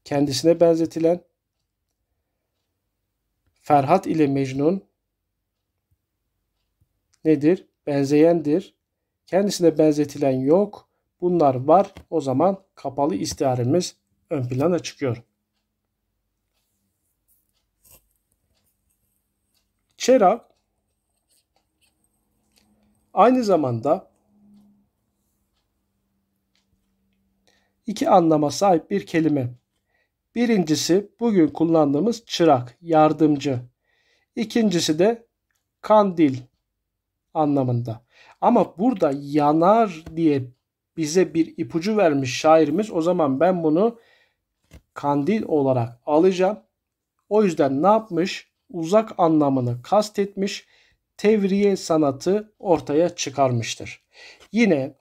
kendisine benzetilen Ferhat ile Mecnun nedir? Benzeyendir. Kendisine benzetilen yok. Bunlar var. O zaman kapalı istiharemiz ön plana çıkıyor. Çerav aynı zamanda iki anlama sahip bir kelime. Birincisi bugün kullandığımız çırak, yardımcı. İkincisi de kandil anlamında. Ama burada yanar diye bize bir ipucu vermiş şairimiz. O zaman ben bunu kandil olarak alacağım. O yüzden ne yapmış? uzak anlamını kastetmiş, tevriye sanatı ortaya çıkarmıştır. Yine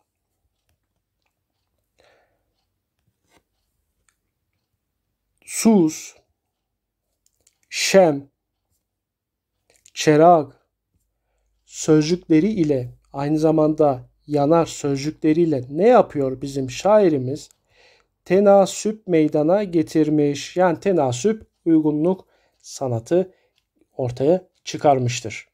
Sus, Şem, Çerak sözcükleri ile aynı zamanda yanar sözcükleriyle ne yapıyor bizim şairimiz? Tenasüp meydana getirmiş. Yani tenasüp uygunluk sanatı ortaya çıkarmıştır.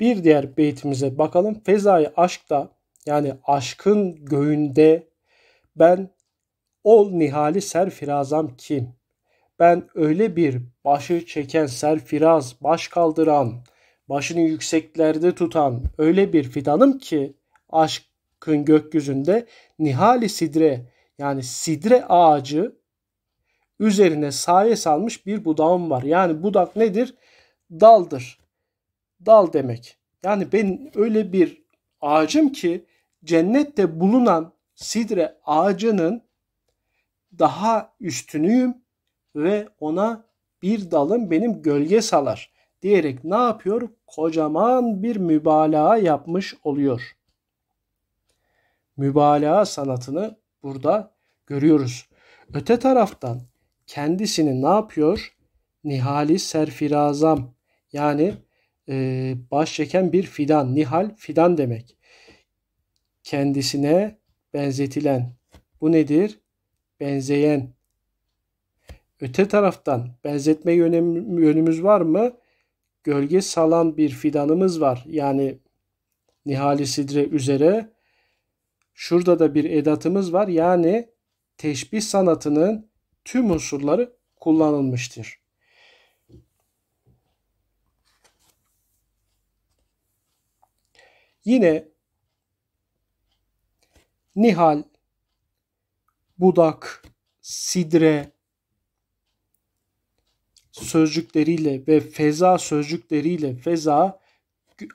Bir diğer beytimize bakalım. Fezai aşkta yani aşkın göğünde ben ol nihali serfirazam kim? Ben öyle bir başı çeken serfiraz, baş kaldıran, başını yükseklerde tutan öyle bir fidanım ki aşkın gökyüzünde nihali sidre yani sidre ağacı üzerine saye salmış bir budağım var. Yani budak nedir? Daldır. Dal demek. Yani ben öyle bir ağacım ki cennette bulunan sidre ağacının daha üstünüyüm ve ona bir dalım benim gölge salar diyerek ne yapıyor? Kocaman bir mübalağa yapmış oluyor. Mübalağa sanatını burada görüyoruz. Öte taraftan kendisini ne yapıyor? Nihali serfirazam yani e, baş çeken bir fidan. Nihal fidan demek. Kendisine benzetilen. Bu nedir? Benzeyen. Öte taraftan benzetme yönümüz var mı? gölge salan bir fidanımız var. Yani Nihali Sidre üzere. Şurada da bir edatımız var. Yani teşbih sanatının tüm unsurları kullanılmıştır. Yine Nihal, Budak, Sidre, sözcükleriyle ve feza sözcükleriyle feza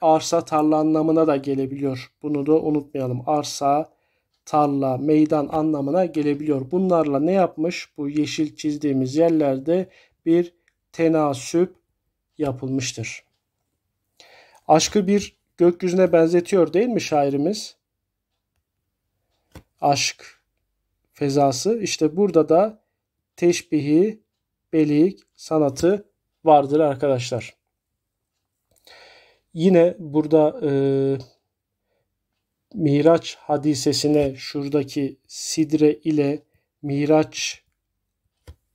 arsa tarla anlamına da gelebiliyor. Bunu da unutmayalım. Arsa, tarla, meydan anlamına gelebiliyor. Bunlarla ne yapmış? Bu yeşil çizdiğimiz yerlerde bir tenasüp yapılmıştır. Aşkı bir gökyüzüne benzetiyor değil mi şairimiz? Aşk fezası. İşte burada da teşbihi belik sanatı vardır arkadaşlar. Yine burada e, Miraç hadisesine şuradaki sidre ile Miraç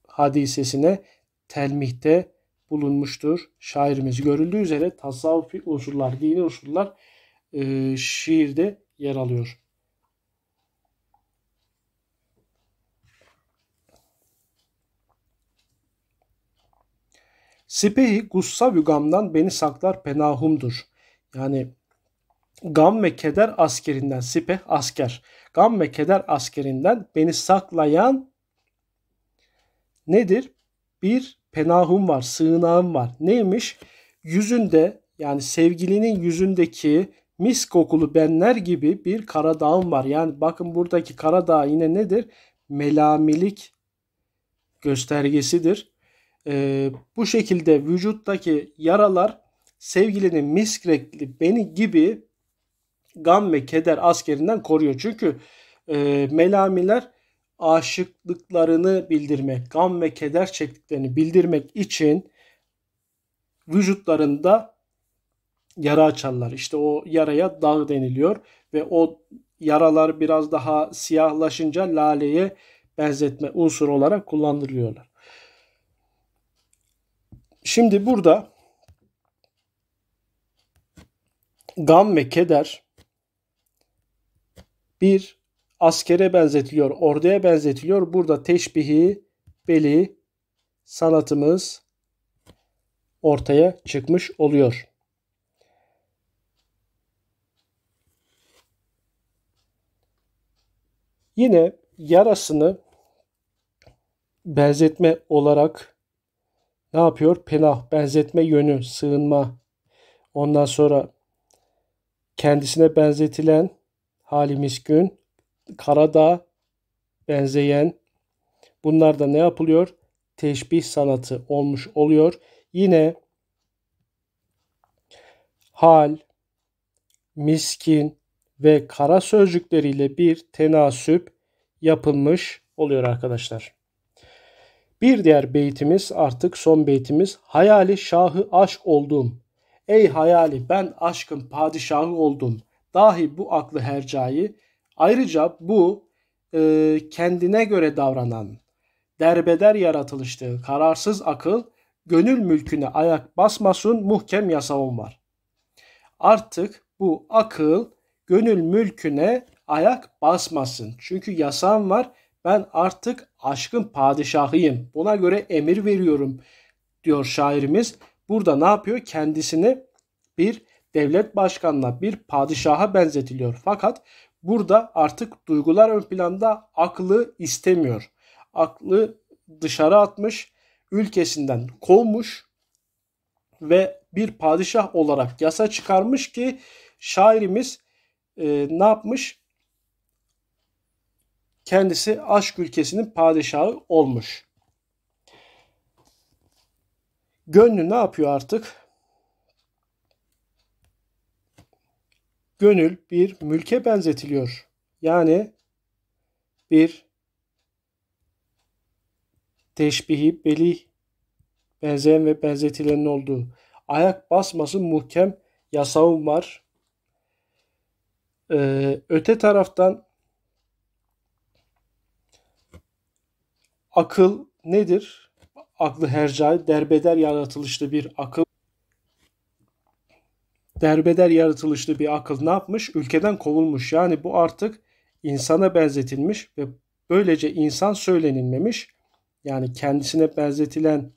hadisesine telmihte bulunmuştur. Şairimiz görüldüğü üzere tasavvufi unsurlar, dini unsurlar e, şiirde yer alıyor. Sipehi gussavi gamdan beni saklar penahumdur. Yani gam ve keder askerinden sipeh asker. Gam ve keder askerinden beni saklayan nedir? Bir penahum var, sığınağım var. Neymiş? Yüzünde yani sevgilinin yüzündeki mis kokulu benler gibi bir kara dağım var. Yani bakın buradaki kara dağ yine nedir? Melamilik göstergesidir. E, bu şekilde vücuttaki yaralar sevgilinin miskrekli beni gibi gam ve keder askerinden koruyor. Çünkü e, melamiler aşıklıklarını bildirmek, gam ve keder çektiklerini bildirmek için vücutlarında yara açarlar. İşte o yaraya dağ deniliyor ve o yaralar biraz daha siyahlaşınca laleye benzetme unsuru olarak kullanılıyorlar. Şimdi burada gam ve keder bir askere benzetiliyor, orduya benzetiliyor. Burada teşbihi, beli, sanatımız ortaya çıkmış oluyor. Yine yarasını benzetme olarak ne yapıyor? Penah benzetme yönü, sığınma. Ondan sonra kendisine benzetilen hali miskün, karada benzeyen. Bunlar da ne yapılıyor? Teşbih sanatı olmuş oluyor. Yine hal, miskin ve kara sözcükleriyle bir tenasüp yapılmış oluyor arkadaşlar. Bir diğer beytimiz artık son beytimiz. Hayali şahı aşk oldum. Ey hayali ben aşkın padişahı oldum. Dahi bu aklı hercai. Ayrıca bu e, kendine göre davranan, derbeder yaratılıştığı kararsız akıl, gönül mülküne ayak basmasın muhkem yasağım var. Artık bu akıl gönül mülküne ayak basmasın. Çünkü yasam var ben artık aşkın padişahıyım. Buna göre emir veriyorum diyor şairimiz. Burada ne yapıyor? Kendisini bir devlet başkanına, bir padişaha benzetiliyor. Fakat burada artık duygular ön planda aklı istemiyor. Aklı dışarı atmış, ülkesinden kovmuş ve bir padişah olarak yasa çıkarmış ki şairimiz e, ne yapmış? kendisi aşk ülkesinin padişahı olmuş. Gönlü ne yapıyor artık? Gönül bir mülke benzetiliyor. Yani bir teşbihi, beli benzeyen ve benzetilenin olduğu. Ayak basması muhkem yasağım var. Ee, öte taraftan Akıl nedir? Aklı hercai, derbeder yaratılışlı bir akıl. Derbeder yaratılışlı bir akıl ne yapmış? Ülkeden kovulmuş. Yani bu artık insana benzetilmiş ve böylece insan söylenilmemiş. Yani kendisine benzetilen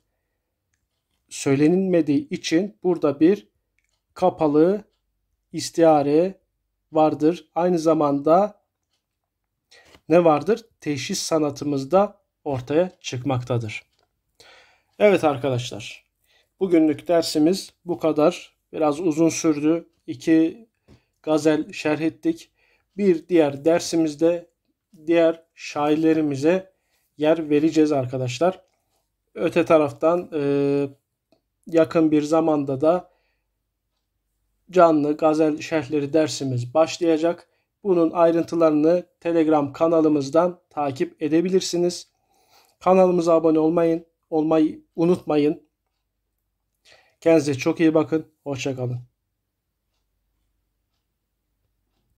söylenilmediği için burada bir kapalı istiare vardır. Aynı zamanda ne vardır? Teşhis sanatımızda ortaya çıkmaktadır. Evet arkadaşlar. Bugünlük dersimiz bu kadar. Biraz uzun sürdü. İki gazel şerh ettik. Bir diğer dersimizde diğer şairlerimize yer vereceğiz arkadaşlar. Öte taraftan e, yakın bir zamanda da canlı gazel şerhleri dersimiz başlayacak. Bunun ayrıntılarını Telegram kanalımızdan takip edebilirsiniz. Kanalımıza abone olmayın, olmayı unutmayın. Kendinize çok iyi bakın. Hoşçakalın.